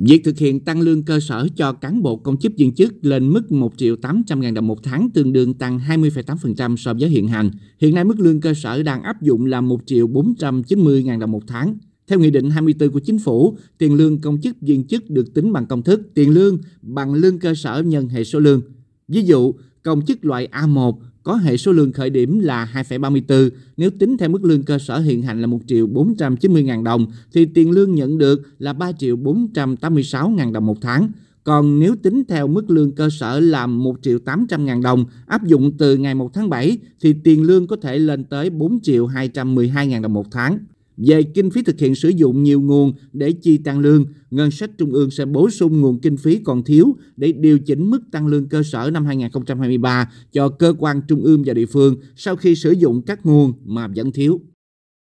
Việc thực hiện tăng lương cơ sở cho cán bộ công chức viên chức lên mức 1 triệu 800 ngàn đồng một tháng tương đương tăng 20,8% so với hiện hành. Hiện nay mức lương cơ sở đang áp dụng là 1 triệu 490 ngàn đồng một tháng. Theo Nghị định 24 của Chính phủ, tiền lương công chức viên chức được tính bằng công thức tiền lương bằng lương cơ sở nhân hệ số lương. Ví dụ, công chức loại A1 có hệ số lương khởi điểm là 2,34. Nếu tính theo mức lương cơ sở hiện hành là 1 triệu 490 ngàn đồng thì tiền lương nhận được là 3 triệu 486 ngàn đồng một tháng. Còn nếu tính theo mức lương cơ sở là 1 triệu 800 ngàn đồng áp dụng từ ngày 1 tháng 7 thì tiền lương có thể lên tới 4 triệu 212 ngàn đồng một tháng. Về kinh phí thực hiện sử dụng nhiều nguồn để chi tăng lương, ngân sách trung ương sẽ bổ sung nguồn kinh phí còn thiếu để điều chỉnh mức tăng lương cơ sở năm 2023 cho cơ quan trung ương và địa phương sau khi sử dụng các nguồn mà vẫn thiếu.